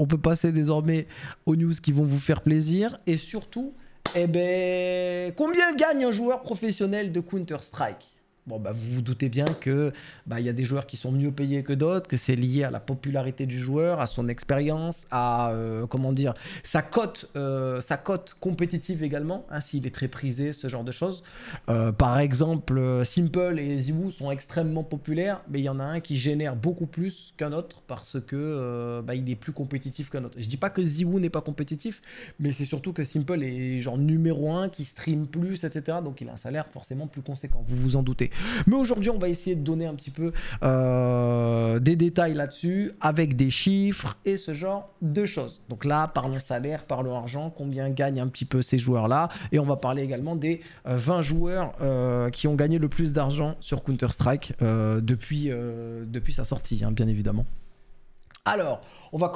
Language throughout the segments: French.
on peut passer désormais aux news qui vont vous faire plaisir. Et surtout, eh ben, combien gagne un joueur professionnel de Counter-Strike bah, vous vous doutez bien que bah, y a des joueurs qui sont mieux payés que d'autres, que c'est lié à la popularité du joueur, à son expérience, à euh, comment dire, sa cote, euh, sa cote compétitive également, hein, s'il est très prisé, ce genre de choses. Euh, par exemple, Simple et Ziwoo sont extrêmement populaires, mais il y en a un qui génère beaucoup plus qu'un autre parce que bah, il est plus compétitif qu'un autre. Je dis pas que Ziwoo n'est pas compétitif, mais c'est surtout que Simple est genre numéro un, qui stream plus, etc. Donc il a un salaire forcément plus conséquent. Vous vous en doutez. Mais aujourd'hui, on va essayer de donner un petit peu euh, des détails là-dessus avec des chiffres et ce genre de choses. Donc là, parlons salaire, parlons argent, combien gagnent un petit peu ces joueurs-là. Et on va parler également des 20 euh, joueurs euh, qui ont gagné le plus d'argent sur Counter-Strike depuis, sa sortie, hein, bien évidemment. Alors, on va,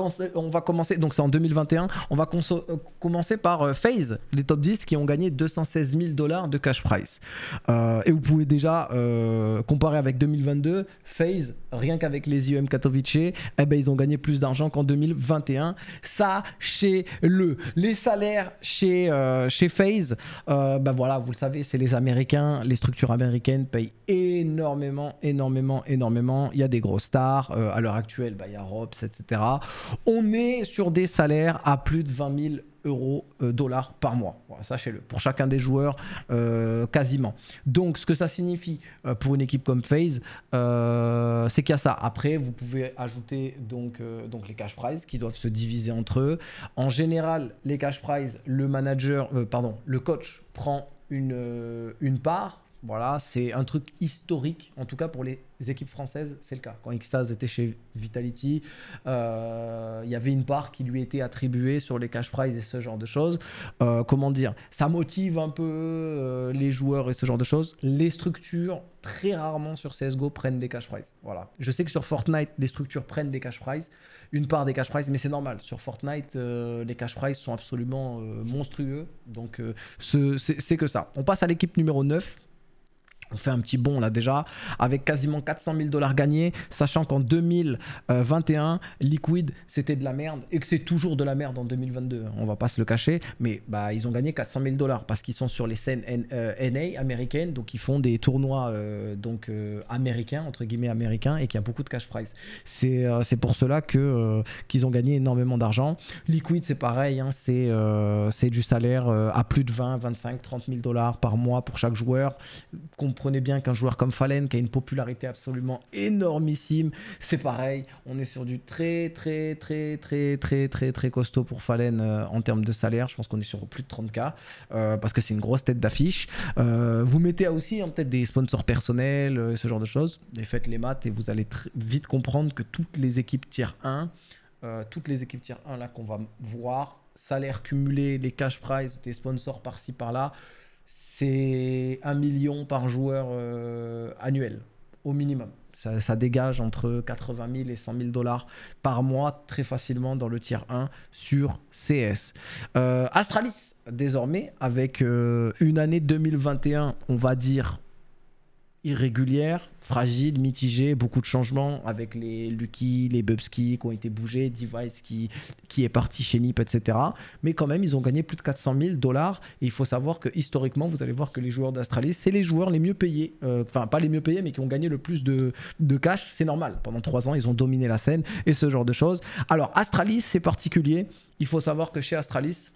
commencer, donc c'est en 2021, on va euh, commencer par euh, Phase, les top 10 qui ont gagné 216 000 dollars de cash price. Euh, et vous pouvez déjà comparer avec 2022, Phase, rien qu'avec les IEM Katowice, eh ben, ils ont gagné plus d'argent qu'en 2021. Ça, chez le. Les salaires chez, chez FaZe, ben voilà, vous le savez, c'est les Américains, les structures américaines payent énormément, énormément, énormément. Il y a des gros stars. à l'heure actuelle, ben, il y a etc. On est sur des salaires à plus de 20 000 euros euh, dollars par mois. Voilà, Sachez-le, pour chacun des joueurs, euh, quasiment. Donc, ce que ça signifie euh, pour une équipe comme FaZe, c'est qu'il y a ça. Après, vous pouvez ajouter donc, donc les cash prizes qui doivent se diviser entre eux. En général, les cash prizes, le manager, pardon, le coach prend une, une part voilà, c'est un truc historique, en tout cas pour les équipes françaises, c'est le cas. Quand Xtase était chez Vitality, euh, il y avait une part qui lui était attribuée sur les cash prizes et ce genre de choses. Euh, comment dire Ça motive un peu euh, les joueurs et ce genre de choses. Les structures, très rarement sur CSGO, prennent des cash prizes. Voilà. Je sais que sur Fortnite, les structures prennent des cash prizes, une part des cash prizes, mais c'est normal. Sur Fortnite, les cash prizes sont absolument monstrueux. Donc, c'est que ça. On passe à l'équipe numéro 9 on fait un petit bond là déjà, avec quasiment 400 000 dollars gagnés, sachant qu'en 2021, Liquid, c'était de la merde, et que c'est toujours de la merde en 2022, hein, on va pas se le cacher, mais bah, ils ont gagné 400 000 dollars parce qu'ils sont sur les scènes NA euh, américaines, donc ils font des tournois euh, donc, euh, américains, entre guillemets américains, et qu'il y a beaucoup de cash prize. C'est pour cela qu'ils ont gagné énormément d'argent. Liquid, c'est pareil, hein, c'est du salaire à plus de 20, 25, 30 000 dollars par mois pour chaque joueur comprenez bien qu'un joueur comme Fallen, qui a une popularité absolument énormissime, c'est pareil. On est sur du très, très, très, très, très, très, très costaud pour Fallen euh, en termes de salaire. Je pense qu'on est sur plus de 30K euh, parce que c'est une grosse tête d'affiche. Euh, vous mettez aussi hein, peut-être des sponsors personnels, et ce genre de choses. Et faites les maths et vous allez vite comprendre que toutes les équipes tiers 1, toutes les équipes tier 1 là qu'on va voir, salaire cumulé, les cash prize, des sponsors par-ci par-là c'est 1 million par joueur euh, annuel, au minimum. Ça, dégage entre 80 000 et 100 000 dollars par mois très facilement dans le tier 1 sur CS. Euh, Astralis, désormais, avec euh, une année 2021, on va dire, irrégulière, fragile, mitigée, beaucoup de changements avec les Lucky, les Bubski qui ont été bougés, Device qui, qui est parti chez NIP, etc. Mais quand même, ils ont gagné plus de 400 000 dollars. Et il faut savoir que historiquement, vous allez voir que les joueurs d'Astralis, c'est les joueurs les mieux payés. Euh, enfin, pas les mieux payés, mais qui ont gagné le plus de, cash. C'est normal. Pendant trois ans, ils ont dominé la scène et ce genre de choses. Alors, Astralis, c'est particulier. Il faut savoir que chez Astralis,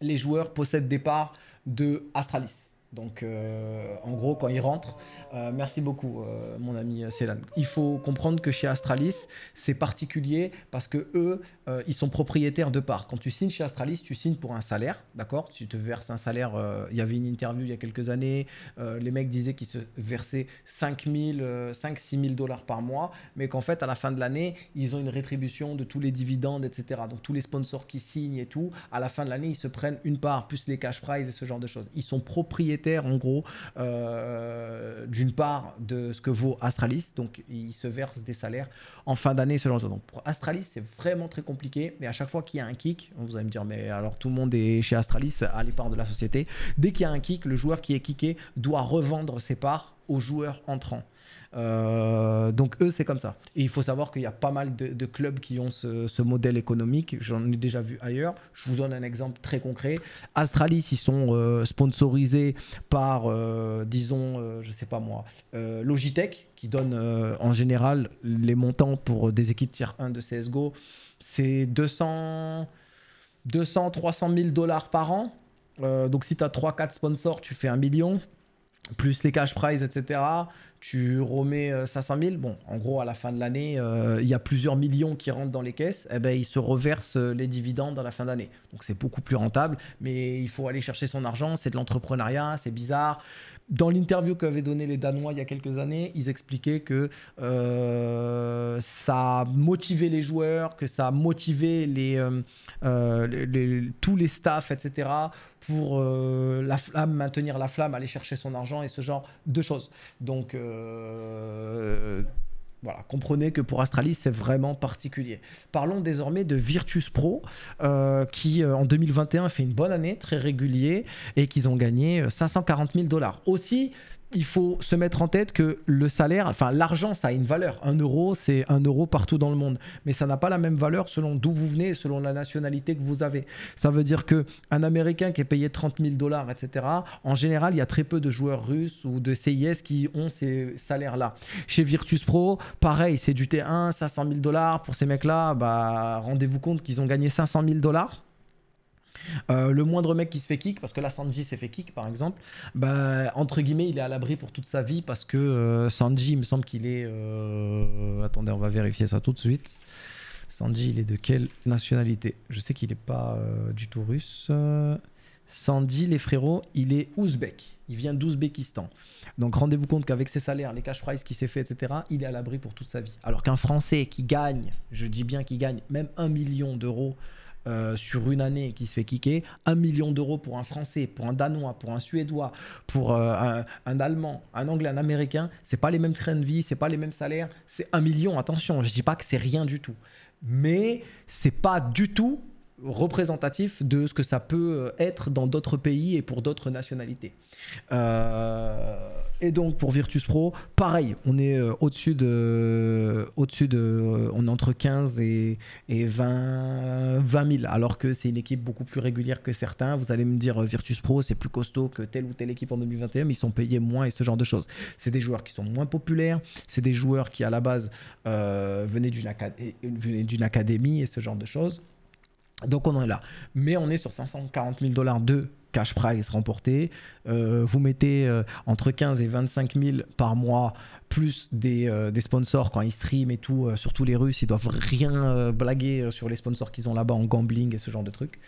les joueurs possèdent des parts de Astralis. Donc, euh, en gros, quand il rentre, euh, merci beaucoup, euh, mon ami Célan. Il faut comprendre que chez Astralis, c'est particulier parce que eux, ils sont propriétaires de parts. Quand tu signes chez Astralis, tu signes pour un salaire, d'accord Tu te verses un salaire. Il y avait une interview il y a quelques années, les mecs disaient qu'ils se versaient 5 000, 5 6 000 dollars par mois, mais qu'en fait, à la fin de l'année, ils ont une rétribution de tous les dividendes, etc. Donc, tous les sponsors qui signent et tout, à la fin de l'année, ils se prennent une part, plus les cash prizes et ce genre de choses. Ils sont propriétaires en gros euh, d'une part de ce que vaut Astralis, donc il se verse des salaires en fin d'année selon ça. Donc pour Astralis c'est vraiment très compliqué et à chaque fois qu'il y a un kick, vous allez me dire mais alors tout le monde est chez Astralis à les de la société, dès qu'il y a un kick, le joueur qui est kické doit revendre ses parts au joueur entrant. Euh, donc eux, c'est comme ça. Et il faut savoir qu'il y a pas mal de, clubs qui ont ce, modèle économique. J'en ai déjà vu ailleurs. Je vous donne un exemple très concret. Astralis, ils sont euh, sponsorisés par, euh, disons, je sais pas moi, Logitech, qui donne en général les montants pour des équipes tier 1 de CSGO. C'est 200, 200, 300 000 dollars par an. donc si tu as 3-4 sponsors, tu fais un million, plus les cash prizes, etc tu remets 500 euh, 000, bon, en gros, à la fin de l'année, euh, il y a plusieurs millions qui rentrent dans les caisses, et eh ben, ils se reversent euh, les dividendes à la fin d'année. Donc c'est beaucoup plus rentable, mais il faut aller chercher son argent, c'est de l'entrepreneuriat, c'est bizarre, dans l'interview qu'avaient donné les Danois il y a quelques années, ils expliquaient que euh, ça motivait les joueurs, que ça motivait les, euh, euh, tous les staffs, etc., pour la flamme, maintenir la flamme, aller chercher son argent et ce genre de choses. Donc, voilà, comprenez que pour Astralis, c'est vraiment particulier. Parlons désormais de Virtus Pro, euh, qui euh, en 2021 fait une bonne année, très régulier, et qu'ils ont gagné 540 euh, 000 dollars. Aussi, il faut se mettre en tête que le salaire, enfin l'argent, ça a une valeur. Un euro, c'est un euro partout dans le monde. Mais ça n'a pas la même valeur selon d'où vous venez, selon la nationalité que vous avez. Ça veut dire qu'un Américain qui est payé 30 000 dollars, etc., en général, il y a très peu de joueurs russes ou de CIS qui ont ces salaires-là. Chez Virtus Pro, pareil, c'est du T1, 500 000 dollars. Pour ces mecs-là, bah, rendez-vous compte qu'ils ont gagné 500 000 dollars euh, le moindre mec qui se fait kick, parce que là Sanji s'est fait kick par exemple, bah, entre guillemets il est à l'abri pour toute sa vie parce que euh, Sanji il me semble qu'il est... Euh, attendez on va vérifier ça tout de suite. Sanji il est de quelle nationalité Je sais qu'il n'est pas du tout russe. Sandy, les frérots, il est ouzbek. Il vient d'Ouzbékistan. Donc rendez-vous compte qu'avec ses salaires, les cash prizes qui s'est fait, etc., il est à l'abri pour toute sa vie. Alors qu'un Français qui gagne, je dis bien qu'il gagne, même un million d'euros euh, sur une année qui se fait kicker, un million d'euros pour un Français, pour un Danois, pour un Suédois, pour euh, un, un, Allemand, un Anglais, un Américain, c'est pas les mêmes trains de vie, c'est pas les mêmes salaires, c'est un million, attention, je dis pas que c'est rien du tout. Mais c'est pas du tout représentatif de ce que ça peut euh, être dans d'autres pays et pour d'autres nationalités. Euh, et donc pour Virtus Pro, pareil, on est euh, au-dessus de, au de, on est entre 15 et, 20, 000, alors que c'est une équipe beaucoup plus régulière que certains. Vous allez me dire Virtus Pro, c'est plus costaud que telle ou telle équipe en 2021, ils sont payés moins et ce genre de choses. C'est des joueurs qui sont moins populaires, c'est des joueurs qui à la base venaient d'une académie et ce genre de choses. Donc on est là. Mais on est sur 540 000 dollars de cash prize remporté. Euh, vous mettez euh, entre 15 et 25 000 par mois, plus des, euh, des sponsors quand ils stream et tout. surtout les Russes, ils doivent rien blaguer sur les sponsors qu'ils ont là-bas en gambling et ce genre de trucs.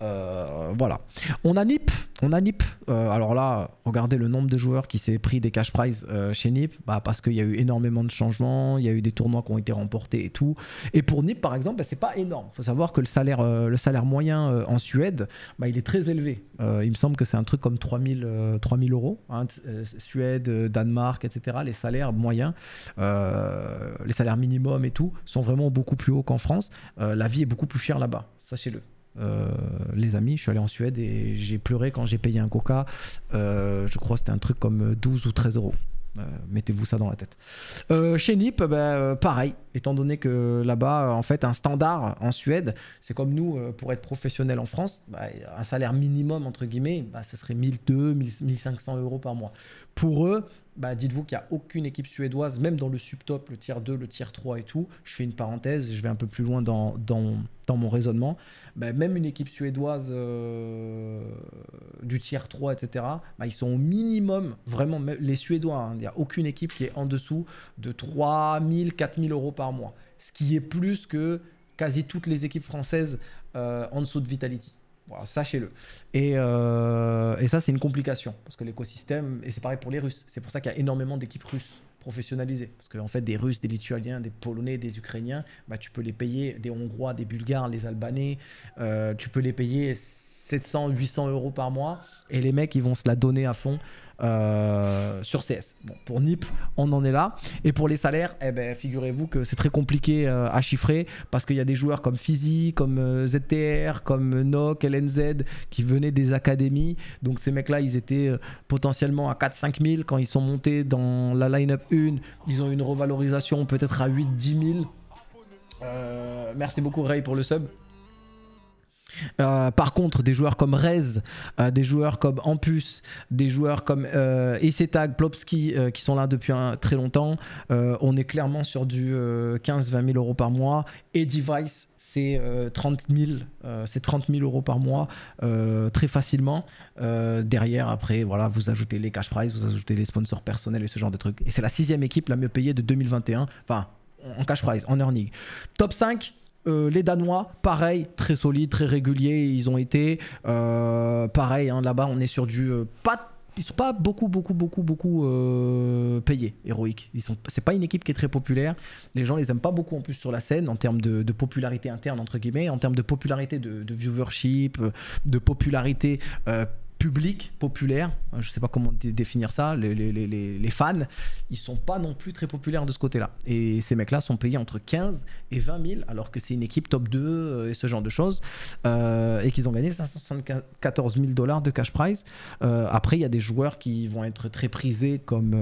voilà. On a NIP. On a NIP. alors là, regardez le nombre de joueurs qui s'est pris des cash prize chez NIP. Bah, parce qu'il y a eu énormément de changements, il y a eu des tournois qui ont été remportés et tout. Et pour NIP, par exemple, bah, c'est pas énorme. Il faut savoir que le salaire, le salaire moyen en Suède, bah, il est très élevé. Euh, il me semble que c'est un truc comme 3000, 3000 euh, euros. Hein, euh, Suède, Danemark, etc. Les salaires moyens, les salaires minimums et tout, sont vraiment beaucoup plus hauts qu'en France. la vie est beaucoup plus chère là-bas, sachez-le. les amis, je suis allé en Suède et j'ai pleuré quand j'ai payé un coca. je crois que c'était un truc comme 12 ou 13 euros. Euh, mettez-vous ça dans la tête. Euh, chez NIP, ben, euh, pareil, étant donné que là-bas, en fait, un standard en Suède, c'est comme nous, pour être professionnel en France, ben, un salaire minimum, entre guillemets, bah, ben, ça serait 1200, 1500 euros par mois. Pour eux, bah dites-vous qu'il n'y a aucune équipe suédoise, même dans le subtop, le tier 2, le tier 3 et tout, je fais une parenthèse, je vais un peu plus loin dans, dans, dans mon raisonnement, bah même une équipe suédoise euh, du tier 3, etc., bah ils sont au minimum, vraiment, les Suédois, hein, il n'y a aucune équipe qui est en dessous de 3000, 4000 euros par mois, ce qui est plus que quasi toutes les équipes françaises euh, en dessous de Vitality. Sachez-le. Euh, et, ça, c'est une complication. Parce que l'écosystème, et c'est pareil pour les Russes, c'est pour ça qu'il y a énormément d'équipes russes professionnalisées. Parce qu'en en fait, des Russes, des Lituaniens, des Polonais, des Ukrainiens, bah, tu peux les payer, des Hongrois, des Bulgares, les Albanais, euh, tu peux les payer 700, 800 euros par mois. Et les mecs, ils vont se la donner à fond euh, sur CS. Bon, pour NIP, on en est là. Et pour les salaires, eh ben, figurez-vous que c'est très compliqué euh, à chiffrer parce qu'il y a des joueurs comme Fizzy, comme euh, ZTR, comme NOC, LNZ qui venaient des académies. Donc ces mecs-là, ils étaient potentiellement à 4-5 000 quand ils sont montés dans la line-up 1. Ils ont une revalorisation peut-être à 8-10 000. merci beaucoup Ray pour le sub. Euh, par contre, des joueurs comme Rez, euh, des joueurs comme Ampus, des joueurs comme euh, Isetag, Plopski, euh, qui sont là depuis un, très longtemps, on est clairement sur du 15-20 000 euros par mois. Et Device, c'est 30 000, c'est 30 000 euros par mois très facilement. derrière, après, voilà, vous ajoutez les cash prizes, vous ajoutez les sponsors personnels et ce genre de trucs. Et c'est la sixième équipe la mieux payée de 2021. Enfin, en cash prize, en earning. Top 5, euh, les Danois, pareil, très solides, très réguliers, ils ont été. Euh, pareil, hein, là-bas, on est sur du. Euh, pas, ils sont pas beaucoup, beaucoup, beaucoup, beaucoup payés, héroïques. Ils sont, c'est pas une équipe qui est très populaire. Les gens les aiment pas beaucoup en plus sur la scène, en termes de, popularité interne, entre guillemets, en termes de popularité de, de viewership, de popularité public populaire, euh, je sais pas comment définir ça, les, fans, ils sont pas non plus très populaires de ce côté-là. Et ces mecs-là sont payés entre 15 et 20 000, alors que c'est une équipe top 2 euh, et ce genre de choses, euh, et qu'ils ont gagné 574 000 dollars de cash prize. après, il y a des joueurs qui vont être très prisés comme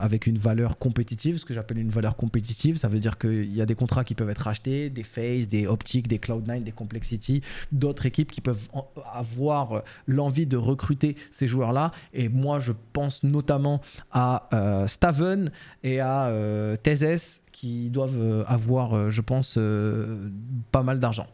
avec une valeur compétitive, ce que j'appelle une valeur compétitive, ça veut dire qu'il y a des contrats qui peuvent être achetés, des Phase, des Optics, des Cloud9, des Complexity, d'autres équipes qui peuvent avoir l'envie envie de recruter ces joueurs-là. Et moi, je pense notamment à euh, Staven et à euh, qui doivent euh, avoir, euh, je pense, pas mal d'argent.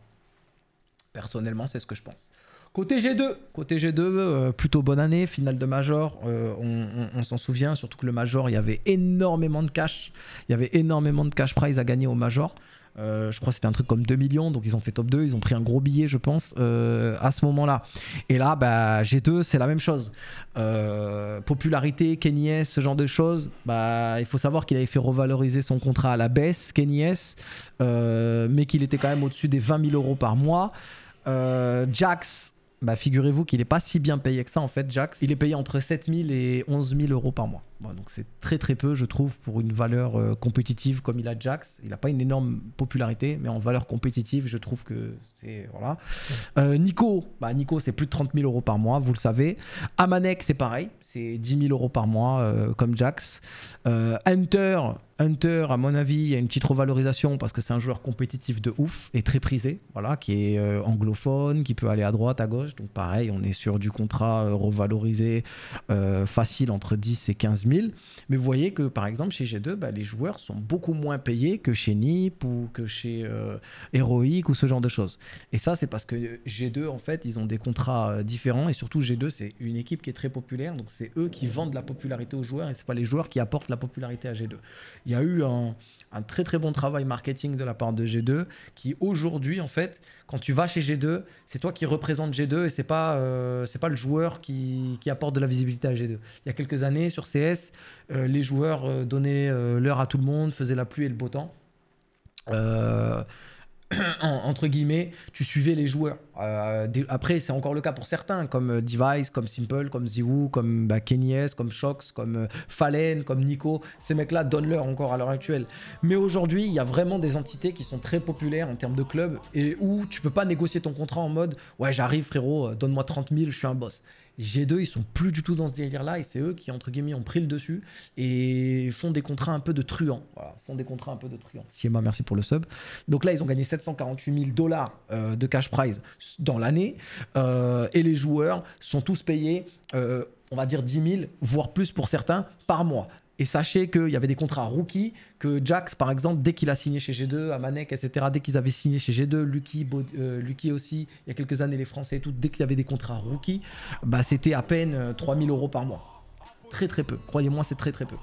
Personnellement, c'est ce que je pense. Côté G2, côté G2, plutôt bonne année, finale de Major, on s'en souvient, surtout que le Major, il y avait énormément de cash, il y avait énormément de cash prize à gagner au Major. Euh, je crois que c'était un truc comme 2 millions, donc ils ont fait top 2, ils ont pris un gros billet, je pense, euh, à ce moment-là. Et là, bah, G2, c'est la même chose. Euh, popularité, Kenny ce genre de choses, bah, il faut savoir qu'il avait fait revaloriser son contrat à la baisse, Kenny mais qu'il était quand même au-dessus des 20 000 euros par mois. Jax, bah, figurez-vous qu'il n'est pas si bien payé que ça en fait, Jax. Il est payé entre 7000 et 11 000 euros par mois. donc c'est très très peu je trouve pour une valeur euh, compétitive comme il a Jax. Il n'a pas une énorme popularité, mais en valeur compétitive je trouve que c'est... Voilà. Euh, Nico, bah Nico c'est plus de 30 000 euros par mois, vous le savez. Amanek c'est pareil, c'est 10 000 euros par mois euh, comme Jax. Hunter, Hunter, à mon avis, il y a une petite revalorisation parce que c'est un joueur compétitif de ouf et très prisé, voilà, qui est euh, anglophone, qui peut aller à droite, à gauche. Donc pareil, on est sur du contrat euh, revalorisé euh, facile entre 10 et 15 000. Mais vous voyez que par exemple chez G2, bah, les joueurs sont beaucoup moins payés que chez NIP ou que chez Heroic ou ce genre de choses. Et ça, c'est parce que G2, en fait, ils ont des contrats différents et surtout G2, c'est une équipe qui est très populaire. Donc c'est eux qui vendent la popularité aux joueurs et c'est pas les joueurs qui apportent la popularité à G2 il y a eu un, très très bon travail marketing de la part de G2 qui aujourd'hui en fait, quand tu vas chez G2, c'est toi qui représente G2 et c'est pas euh, c'est pas le joueur qui, apporte de la visibilité à G2. Il y a quelques années sur CS, euh, les joueurs euh, donnaient l'heure à tout le monde, faisaient la pluie et le beau temps. Euh, entre guillemets, tu suivais les joueurs. Euh, après, c'est encore le cas pour certains, comme euh, Device, comme Simple, comme Ziwu, comme bah, comme Shox, comme euh, Falen, comme Nico. Ces mecs-là donnent leur encore à l'heure actuelle. Mais aujourd'hui, il y a vraiment des entités qui sont très populaires en termes de club et où tu peux pas négocier ton contrat en mode Ouais, j'arrive frérot, donne-moi 30 000, je suis un boss. G2, ils sont plus du tout dans ce délire-là et c'est eux qui, entre guillemets, ont pris le dessus et font des contrats un peu de truands. Voilà, font des contrats un peu de truands. Siema, merci pour le sub. Donc là, ils ont gagné 748 000 dollars euh, de cash prize dans l'année euh, et les joueurs sont tous payés. Euh, on va dire 10 000, voire plus pour certains, par mois. Et sachez qu'il y avait des contrats rookies, que Jax, par exemple, dès qu'il a signé chez G2, Amanek, etc., dès qu'ils avaient signé chez G2, euh, Lucky, aussi, il y a quelques années, les Français et tout, dès qu'il y avait des contrats rookies, bah, c'était à peine 3000 euh, euros par mois. Très très peu. Croyez-moi, c'est très très peu.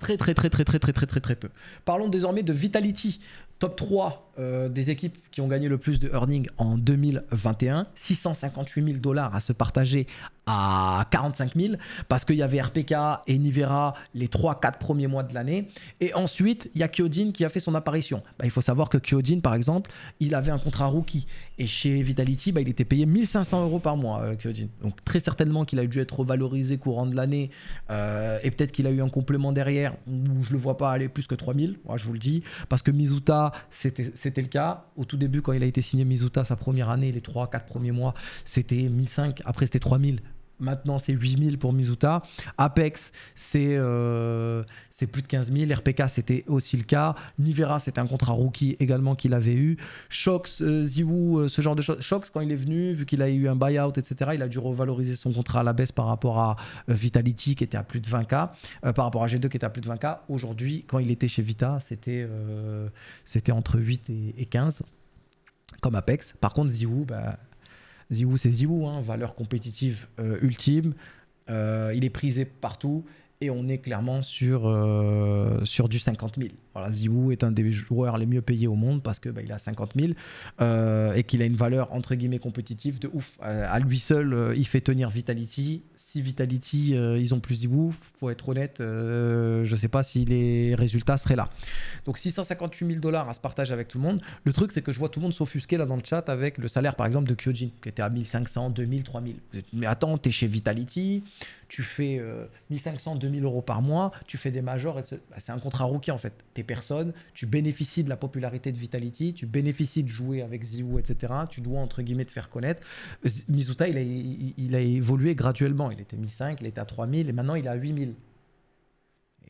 Très très très très très très très très très très peu. Parlons désormais de Vitality. Top 3 euh, des équipes qui ont gagné le plus de earnings en 2021. 658 000 dollars à se partager à 45 000 parce qu'il y avait RPK et Nivera les 3-4 premiers mois de l'année. Et ensuite, il y a Kyodin qui a fait son apparition. Bah, il faut savoir que Kyodin par exemple, il avait un contrat rookie. Et chez Vitality, bah, il était payé 1500 euros par mois, euh, Donc très certainement qu'il a dû être valorisé courant de l'année euh, et peut-être qu'il a eu un complément derrière où je ne le vois pas aller plus que 3000, moi je vous le dis. Parce que Mizuta, c'était le cas. Au tout début, quand il a été signé Mizuta, sa première année, les 3-4 premiers mois, c'était 1005. Après, c'était 3000. Maintenant, c'est 8000 pour Mizuta. Apex, c'est euh, plus de 15000 RPK, c'était aussi le cas. Nivera, c'était un contrat rookie également qu'il avait eu. Shox, euh, euh, ce genre de choses. Shox, quand il est venu, vu qu'il a eu un buyout, etc., il a dû revaloriser son contrat à la baisse par rapport à euh, Vitality, qui était à plus de 20K, par rapport à G2, qui était à plus de 20K. Aujourd'hui, quand il était chez Vita, c'était c'était entre 8 et, 15, comme Apex. Par contre, Ziwu, bah, Ziou, c'est Ziwoo, hein, valeur compétitive euh, ultime. Euh, il est prisé partout et on est clairement sur, euh, sur du 50 000. Voilà, Ziwu est un des joueurs les mieux payés au monde parce qu'il bah, il a 50 000 euh, et qu'il a une valeur entre guillemets compétitive de ouf. Euh, à lui seul, euh, il fait tenir Vitality. Si Vitality, ils ont plus Ziwu, faut être honnête, je sais pas si les résultats seraient là. Donc 658 000 dollars à se partager avec tout le monde. Le truc, c'est que je vois tout le monde s'offusquer là dans le chat avec le salaire par exemple de Kyojin qui était à 1500, 2000, 3000. Mais attends, tu es chez Vitality, tu fais 1500, 2000 euros par mois, tu fais des majors, bah, c'est un contrat rookie en fait. T'es personnes, tu bénéficies de la popularité de Vitality, tu bénéficies de jouer avec Ziwu, etc. Tu dois, entre guillemets, te faire connaître. Mizuta, il a, il, a évolué graduellement. Il était mi 5, il était à 3000 et maintenant il est à 8000.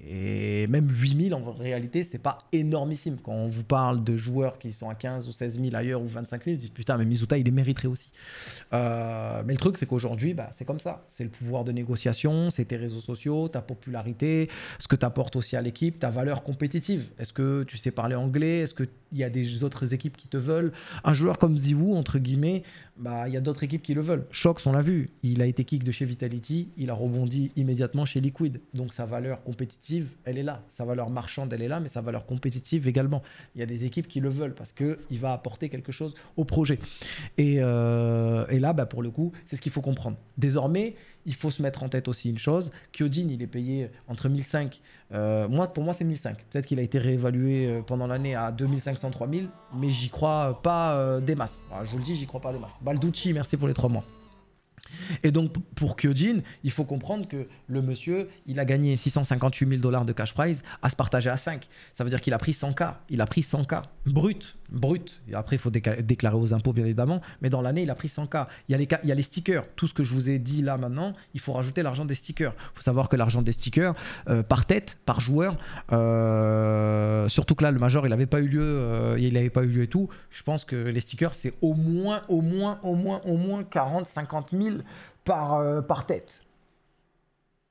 Et même 8000 en réalité, c'est pas énormissime. Quand on vous parle de joueurs qui sont à 15 ou 16 000 ailleurs ou 25 000, vous dites putain, mais Mizuta il les mériterait aussi. Euh, mais le truc, c'est qu'aujourd'hui, bah, c'est comme ça. C'est le pouvoir de négociation, c'est tes réseaux sociaux, ta popularité, ce que tu apportes aussi à l'équipe, ta valeur compétitive. Est-ce que tu sais parler anglais Est-ce qu'il y a des autres équipes qui te veulent Un joueur comme Ziwu entre guillemets, bah, il y a d'autres équipes qui le veulent. Shox, on l'a vu, il a été kick de chez Vitality, il a rebondi immédiatement chez Liquid. Donc sa valeur compétitive, elle est là. Sa valeur marchande, elle est là, mais sa valeur compétitive également. Il y a des équipes qui le veulent parce qu'il va apporter quelque chose au projet. Euh, et, là, bah, pour le coup, c'est ce qu'il faut comprendre. Désormais, il faut se mettre en tête aussi une chose. Kyodin, il est payé entre 1005. Euh, moi, pour moi, c'est 1005. Peut-être qu'il a été réévalué euh, pendant l'année à 2500, 3000, mais j'y crois pas euh, des masses. je vous le dis, j'y crois pas des masses. Balducci, merci pour les trois mois. Et donc pour Kyodin, il faut comprendre que le monsieur, il a gagné 658 000 dollars de cash prize à se partager à 5. Ça veut dire qu'il a pris 100K. Il a pris 100K brut brut. Après, il faut déclarer aux impôts, bien évidemment. Mais dans l'année, il a pris 100K. Il y, a les, il y les stickers. Tout ce que je vous ai dit là maintenant, il faut rajouter l'argent des stickers. Il faut savoir que l'argent des stickers, euh, par tête, par joueur, euh, surtout que là, le major, il n'avait pas eu lieu. Euh, il n'avait pas eu lieu et tout. Je pense que les stickers, c'est au moins, au moins, au moins, au moins 40, 50 000 par, par tête.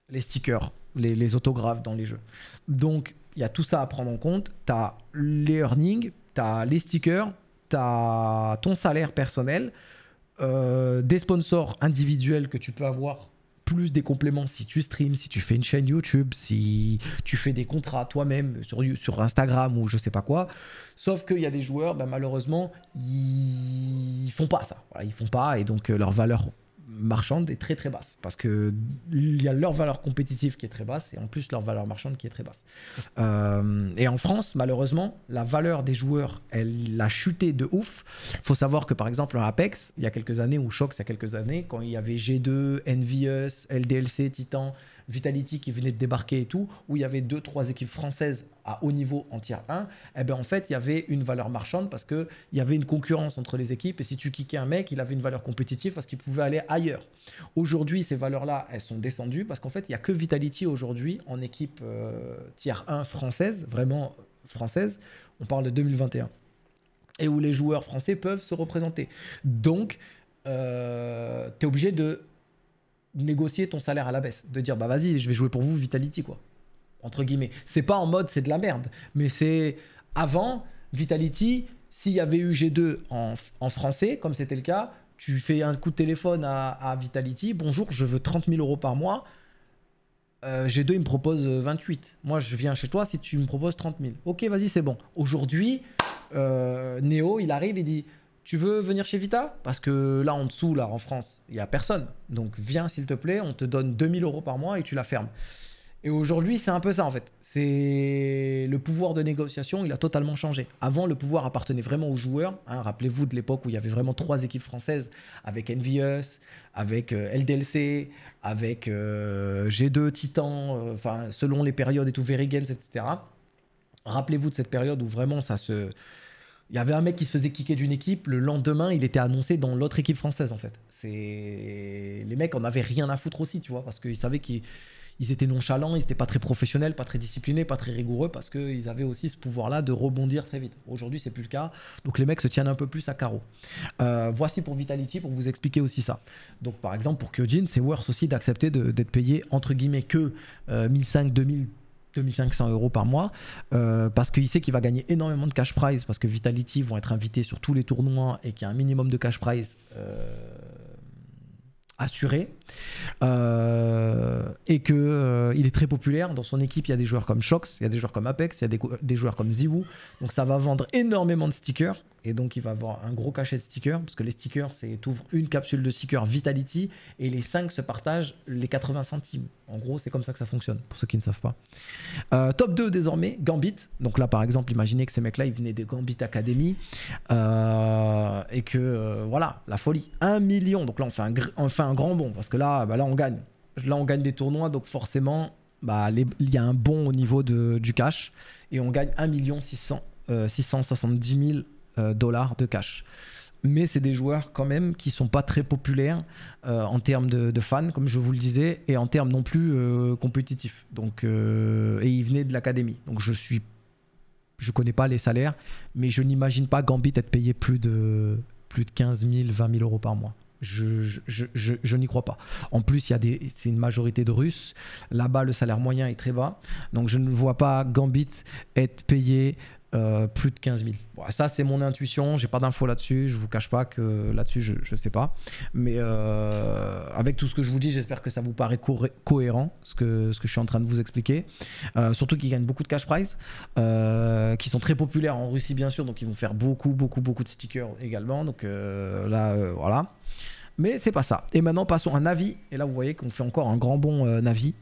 Les stickers, les, les autographes dans les jeux. Donc, il y a tout ça à prendre en compte. Tu as les earnings tu les stickers, tu as ton salaire personnel, euh, des sponsors individuels que tu peux avoir, plus des compléments si tu streams, si tu fais une chaîne YouTube, si tu fais des contrats toi-même sur, sur Instagram ou je sais pas quoi. Sauf qu'il y a des joueurs, bah, malheureusement, ils font pas ça. ils font pas et donc euh, leur valeur marchande est très très basse parce que il y a leur valeur compétitive qui est très basse et en plus leur valeur marchande qui est très basse. Euh, et en France, malheureusement, la valeur des joueurs, elle a chuté de ouf. Faut savoir que par exemple en Apex, il y a quelques années ou Shox il y a quelques années, quand il y avait G2, Envious, LDLC, Titan, Vitality qui venait de débarquer et tout, où il y avait deux, trois équipes françaises à haut niveau en tier 1, eh ben en fait, il y avait une valeur marchande parce qu'il y avait une concurrence entre les équipes. Et si tu kickais un mec, il avait une valeur compétitive parce qu'il pouvait aller ailleurs. Aujourd'hui, ces valeurs-là, elles sont descendues parce qu'en fait, il n'y a que Vitality aujourd'hui en équipe euh, tier 1 française, vraiment française. On parle de 2021. Et où les joueurs français peuvent se représenter. Donc, euh, tu es obligé de négocier ton salaire à la baisse. De dire, bah vas-y, je vais jouer pour vous, Vitality, quoi. Entre guillemets. C'est pas en mode, c'est de la merde. Mais c'est avant, Vitality, s'il y avait eu G2 en, français, comme c'était le cas, tu fais un coup de téléphone à, Vitality, bonjour, je veux 30 000 euros par mois. Euh, G2, il me propose 28. Euh, Moi, je viens chez toi si tu me proposes 30 000. Ok, vas-y, c'est bon. Aujourd'hui, néo euh, Neo, il arrive, et dit tu veux venir chez Vita Parce que là en dessous, là en France, il n'y a personne. Donc viens s'il te plaît, on te donne 2000 euros par mois et tu la fermes. Et aujourd'hui, c'est un peu ça en fait. C'est le pouvoir de négociation, il a totalement changé. Avant, le pouvoir appartenait vraiment aux joueurs. Hein. Rappelez-vous de l'époque où il y avait vraiment trois équipes françaises avec Envious, avec euh, LDLC, avec euh, G2, Titan, euh, enfin selon les périodes et tout, Very Games, etc. Rappelez-vous de cette période où vraiment ça se, il y avait un mec qui se faisait kicker d'une équipe, le lendemain, il était annoncé dans l'autre équipe française, en fait. C'est Les mecs en avaient rien à foutre aussi, tu vois, parce qu'ils savaient qu'ils étaient nonchalants, ils n'étaient pas très professionnels, pas très disciplinés, pas très rigoureux, parce qu'ils avaient aussi ce pouvoir-là de rebondir très vite. Aujourd'hui, c'est plus le cas, donc les mecs se tiennent un peu plus à carreau. Euh, voici pour Vitality, pour vous expliquer aussi ça. Donc par exemple, pour Kyojin, c'est worse aussi d'accepter d'être payé entre guillemets que 1005 1500, 2000 2500 euros par mois euh, parce qu'il sait qu'il va gagner énormément de cash prize parce que Vitality vont être invités sur tous les tournois et qu'il y a un minimum de cash prize euh, assuré euh, et que euh, il est très populaire. Dans son équipe, il y a des joueurs comme Shox, il y a des joueurs comme Apex, il y a des, joueurs comme Ziwoo. Donc ça va vendre énormément de stickers. Et donc il va avoir un gros cachet de stickers, parce que les stickers, c'est ouvre une capsule de stickers Vitality, et les 5 se partagent les 80 centimes. En gros, c'est comme ça que ça fonctionne, pour ceux qui ne savent pas. Euh, top 2 désormais, Gambit. Donc là, par exemple, imaginez que ces mecs-là, ils venaient des Gambit Academy, et que, voilà, la folie. 1 million, donc là, on fait un, on fait un grand bond, parce que bah, là, on gagne. Là, on gagne des tournois, donc forcément, bah, il y a un bon au niveau de, du cash. Et on gagne 1 600, 670 000 dollars de cash. Mais c'est des joueurs quand même qui sont pas très populaires euh, en termes de, fans, comme je vous le disais, et en termes non plus euh, compétitifs. Donc, euh, et ils venaient de l'académie. Donc je suis, je connais pas les salaires, mais je n'imagine pas Gambit être payé plus de plus de 15 000, 20 000 euros par mois. Je, n'y crois pas. En plus, il y a des, c'est une majorité de Russes. Là-bas, le salaire moyen est très bas. Donc, je ne vois pas Gambit être payé euh, plus de 15 000. ça, c'est mon intuition. J'ai pas d'infos là-dessus. Je vous cache pas que là-dessus, je, je sais pas. Mais euh, avec tout ce que je vous dis, j'espère que ça vous paraît cohérent, ce que, je suis en train de vous expliquer. Euh, surtout qu'ils gagnent beaucoup de cash prize, qui sont très populaires en Russie, bien sûr. Donc, ils vont faire beaucoup, beaucoup, beaucoup de stickers également. Donc, là, voilà. Mais c'est pas ça. Et maintenant, passons à Navi. Et là, vous voyez qu'on fait encore un grand bon avis.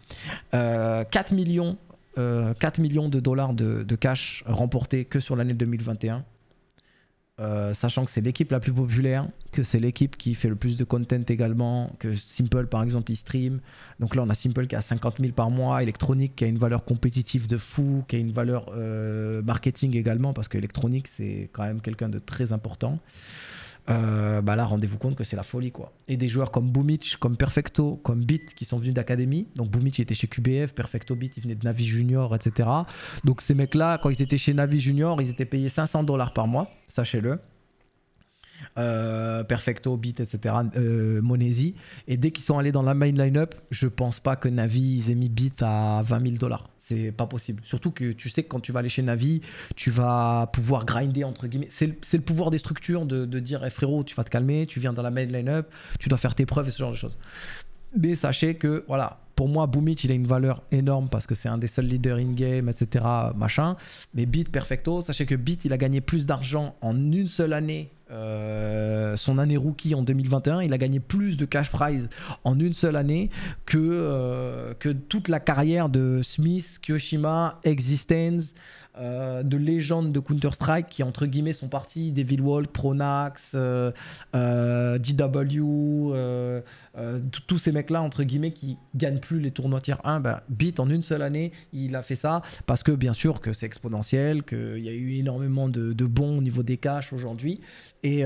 Navi. 4 millions 4 euh, millions de dollars de, cash remportés que sur l'année 2021. Euh, sachant que c'est l'équipe la plus populaire, que c'est l'équipe qui fait le plus de content également, que Simple par exemple il stream. Donc là on a Simple qui a 50 000 par mois, Electronic qui a une valeur compétitive de fou, qui a une valeur euh, marketing également parce que Electronic c'est quand même quelqu'un de très important. Euh, bah là, rendez-vous compte que c'est la folie, quoi. Et des joueurs comme Boumich, comme Perfecto, comme Bit qui sont venus d'académie. Donc Boumich était chez QBF, Perfecto Bit il venait de Navi Junior, etc. Donc ces mecs-là, quand ils étaient chez Navi Junior, ils étaient payés 500 dollars par mois, sachez-le. Euh, perfecto, Beat, etc., euh, Monesi. Et dès qu'ils sont allés dans la main line-up, je pense pas que Navi, ils mis Beat à 20 000 dollars. C'est pas possible. Surtout que tu sais que quand tu vas aller chez Navi, tu vas pouvoir grinder, entre guillemets. C'est le, pouvoir des structures de, dire, eh, frérot, tu vas te calmer, tu viens dans la main line-up, tu dois faire tes preuves et ce genre de choses. Mais sachez que, voilà, pour moi, Boomit, il a une valeur énorme parce que c'est un des seuls leaders in-game, etc. Machin. Mais Bit, perfecto. Sachez que Bit, il a gagné plus d'argent en une seule année euh, son année rookie en 2021, il a gagné plus de cash prize en une seule année que, euh, que toute la carrière de Smith, Kyoshima, Existence, euh, de légendes de Counter-Strike qui, entre guillemets, sont partis Walk Pronax, euh, euh, DW tous ces mecs-là, entre guillemets, qui gagnent plus les tournois tier 1. Bah, Bit, en une seule année, il a fait ça parce que, bien sûr, que c'est exponentiel, qu'il y a eu énormément de, bons au niveau des cash aujourd'hui. Et,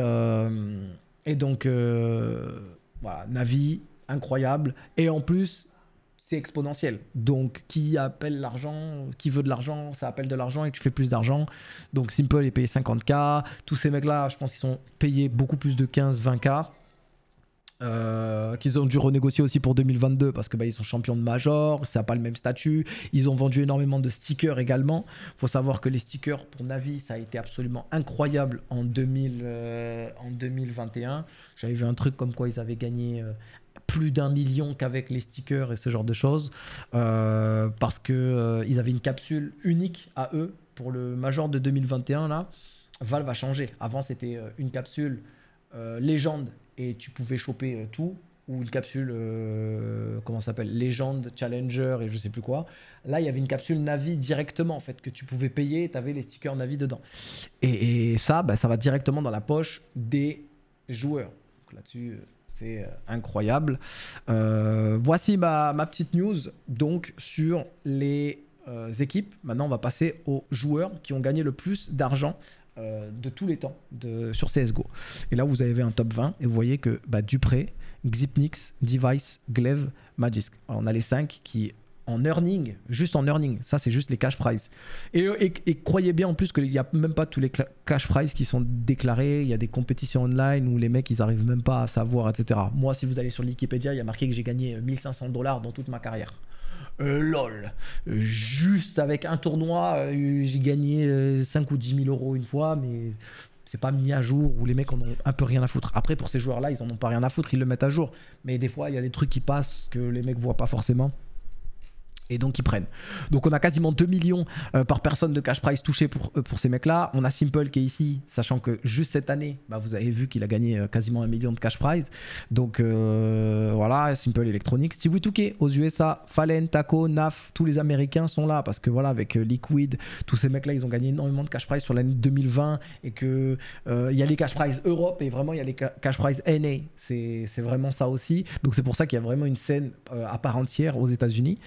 et donc, voilà, Navi, incroyable. Et en plus, c'est exponentiel. Donc, qui appelle l'argent, qui veut de l'argent, ça appelle de l'argent et tu fais plus d'argent. Donc, Simple est payé 50K. Tous ces mecs-là, je pense qu'ils sont payés beaucoup plus de 15, 20K. Euh, qu'ils ont dû renégocier aussi pour 2022 parce que bah, ils sont champions de major, ça n'a pas le même statut. Ils ont vendu énormément de stickers également. Faut savoir que les stickers pour Navi, ça a été absolument incroyable en, 2000, euh, en 2021. J'avais vu un truc comme quoi ils avaient gagné euh, plus d'un million qu'avec les stickers et ce genre de choses, euh, parce que euh, avaient une capsule unique à eux pour le Major de 2021 là. Valve a changé. Avant c'était euh, une capsule légende et tu pouvais choper tout ou une capsule comment s'appelle légende challenger et je sais plus quoi. Là il y avait une capsule Navi directement en fait que tu pouvais payer, tu avais les stickers Navi dedans. Et, ça bah, ça va directement dans la poche des joueurs. là-dessus c'est euh, incroyable. Euh, voici ma, petite news donc sur les euh, équipes. Maintenant, on va passer aux joueurs qui ont gagné le plus d'argent de tous les temps de, sur CSGO. Et là, vous avez un top 20 et vous voyez que bah, Dupré, Xipnix, Device, Glaive, Magisk. on a les cinq qui en earning, juste en earning. Ça, c'est juste les cash prize. Euh, et, croyez bien en plus qu'il n'y a même pas tous les cash prize qui sont déclarés. Il y a des compétitions online où les mecs, ils n'arrivent même pas à savoir, etc. Moi, si vous allez sur Wikipédia, il y a marqué que j'ai gagné 1500 euh, dollars dans toute ma carrière. Euh, lol, juste avec un tournoi, j'ai gagné 5 ou 10 000 euros une fois, mais c'est pas mis à jour où les mecs en ont un peu rien à foutre. Après, pour ces joueurs-là, ils en ont pas rien à foutre, ils le mettent à jour. Mais des fois, il y a des trucs qui passent que les mecs voient pas forcément. Et donc ils prennent. Donc on a quasiment 2 millions euh, par personne de cash prize touché pour, euh, pour ces mecs-là. On a Simple qui est ici, sachant que juste cette année, bah, vous avez vu qu'il a gagné euh, quasiment 1 million de cash prize. Donc voilà, Simple Electronics, Stewie Touquet aux USA, Fallen, Taco, Naf, tous les Américains sont là parce que voilà, avec Liquid, tous ces mecs-là, ils ont gagné énormément de cash prize sur l'année 2020 et que il y a les cash prize Europe et vraiment il y a les cash prize NA. C'est vraiment ça aussi. Donc c'est pour ça qu'il y a vraiment une scène à part entière aux États-Unis.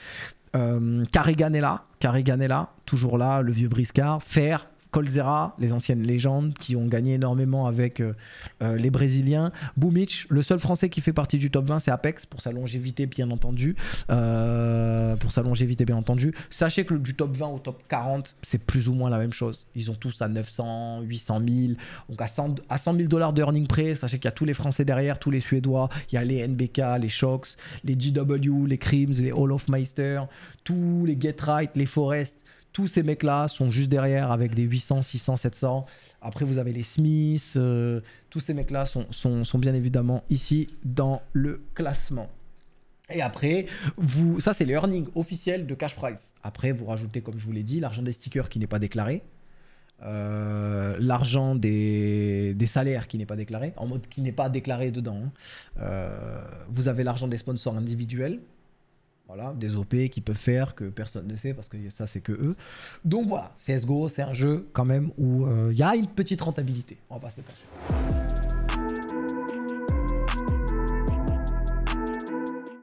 Euh, Carreganella, Cariganella, toujours là, le vieux briscard. faire. Colzera, les anciennes légendes qui ont gagné énormément avec euh, euh, les Brésiliens. Boumich, le seul Français qui fait partie du top 20, c'est Apex pour sa longévité, bien entendu. Euh, pour sa longévité, bien entendu. Sachez que du top 20 au top 40, c'est plus ou moins la même chose. Ils ont tous à 900, 800 000, donc à 100, 000 dollars de earning prêt. Sachez qu'il y a tous les Français derrière, tous les Suédois. Il y a les NBK, les Shocks, les GW, les Crims, les Hall of Meister, tous les Get Right, les Forest tous ces mecs-là sont juste derrière avec des 800, 600, 700. Après, vous avez les Smiths. Euh, tous ces mecs-là sont, bien évidemment ici dans le classement. Et après, vous, ça c'est les earnings officiels de Cash Price. Après, vous rajoutez, comme je vous l'ai dit, l'argent des stickers qui n'est pas déclaré. Euh, l'argent des, salaires qui n'est pas déclaré, en mode qui n'est pas déclaré dedans. Hein. Euh, vous avez l'argent des sponsors individuels, voilà, des OP qui peuvent faire que personne ne sait parce que ça c'est que eux. Donc voilà, CSGO c'est un jeu quand même où euh, il y a une petite rentabilité, on va pas se le cacher.